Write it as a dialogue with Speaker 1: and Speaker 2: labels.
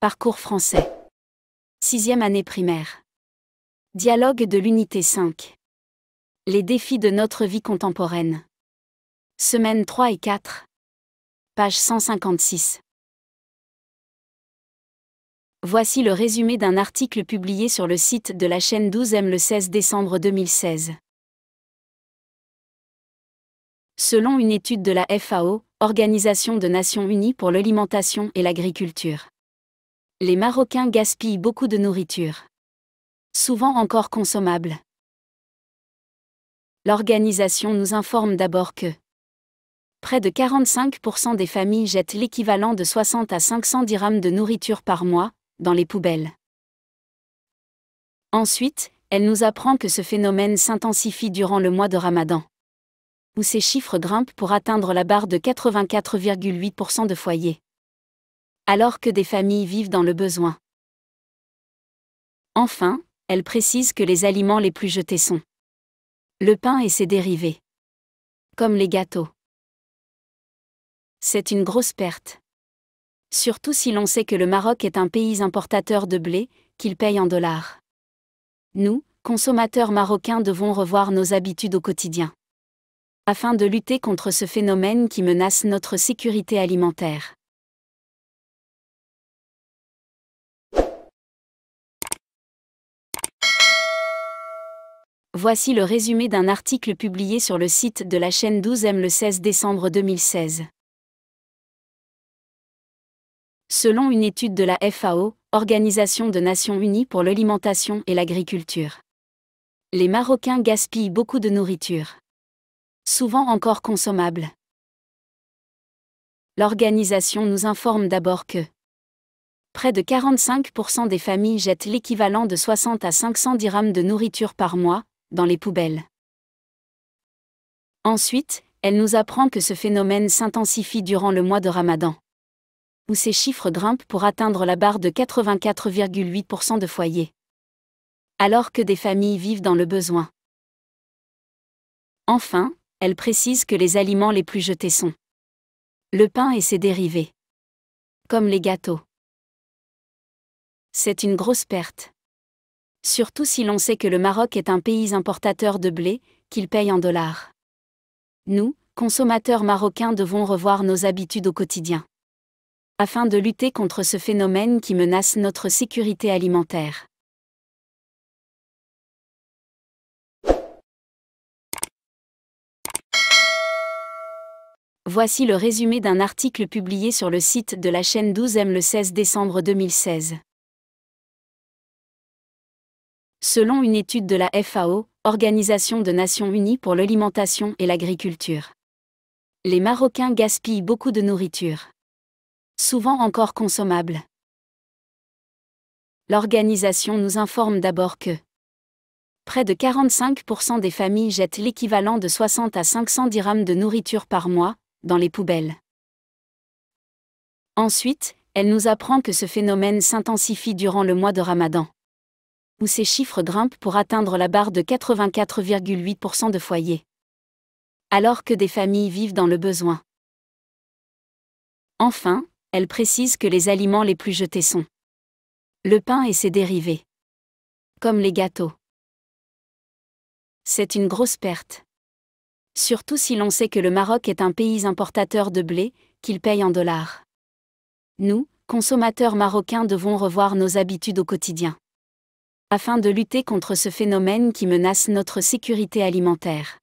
Speaker 1: Parcours français. Sixième année primaire. Dialogue de l'unité 5. Les défis de notre vie contemporaine. Semaines 3 et 4. Page 156. Voici le résumé d'un article publié sur le site de la chaîne 12M le 16 décembre 2016 selon une étude de la FAO, Organisation de Nations Unies pour l'alimentation et l'agriculture. Les Marocains gaspillent beaucoup de nourriture, souvent encore consommable. L'organisation nous informe d'abord que près de 45% des familles jettent l'équivalent de 60 à 500 dirhams de nourriture par mois dans les poubelles. Ensuite, elle nous apprend que ce phénomène s'intensifie durant le mois de Ramadan où ces chiffres grimpent pour atteindre la barre de 84,8% de foyers. Alors que des familles vivent dans le besoin. Enfin, elle précise que les aliments les plus jetés sont le pain et ses dérivés, comme les gâteaux. C'est une grosse perte. Surtout si l'on sait que le Maroc est un pays importateur de blé, qu'il paye en dollars. Nous, consommateurs marocains, devons revoir nos habitudes au quotidien afin de lutter contre ce phénomène qui menace notre sécurité alimentaire. Voici le résumé d'un article publié sur le site de la chaîne 12M le 16 décembre 2016. Selon une étude de la FAO, Organisation de Nations Unies pour l'alimentation et l'agriculture, les Marocains gaspillent beaucoup de nourriture souvent encore consommables. L'organisation nous informe d'abord que près de 45% des familles jettent l'équivalent de 60 à 500 dirhams de nourriture par mois dans les poubelles. Ensuite, elle nous apprend que ce phénomène s'intensifie durant le mois de Ramadan, où ces chiffres grimpent pour atteindre la barre de 84,8% de foyers, alors que des familles vivent dans le besoin. Enfin, elle précise que les aliments les plus jetés sont le pain et ses dérivés, comme les gâteaux. C'est une grosse perte. Surtout si l'on sait que le Maroc est un pays importateur de blé, qu'il paye en dollars. Nous, consommateurs marocains, devons revoir nos habitudes au quotidien afin de lutter contre ce phénomène qui menace notre sécurité alimentaire. voici le résumé d'un article publié sur le site de la chaîne 12M le 16 décembre 2016. Selon une étude de la FAO, Organisation de Nations Unies pour l'alimentation et l'agriculture, les Marocains gaspillent beaucoup de nourriture, souvent encore consommable. L'organisation nous informe d'abord que près de 45% des familles jettent l'équivalent de 60 à 500 dirhams de nourriture par mois, dans les poubelles. Ensuite, elle nous apprend que ce phénomène s'intensifie durant le mois de Ramadan, où ces chiffres grimpent pour atteindre la barre de 84,8% de foyers, alors que des familles vivent dans le besoin. Enfin, elle précise que les aliments les plus jetés sont le pain et ses dérivés, comme les gâteaux. C'est une grosse perte surtout si l'on sait que le Maroc est un pays importateur de blé, qu'il paye en dollars. Nous, consommateurs marocains, devons revoir nos habitudes au quotidien afin de lutter contre ce phénomène qui menace notre sécurité alimentaire.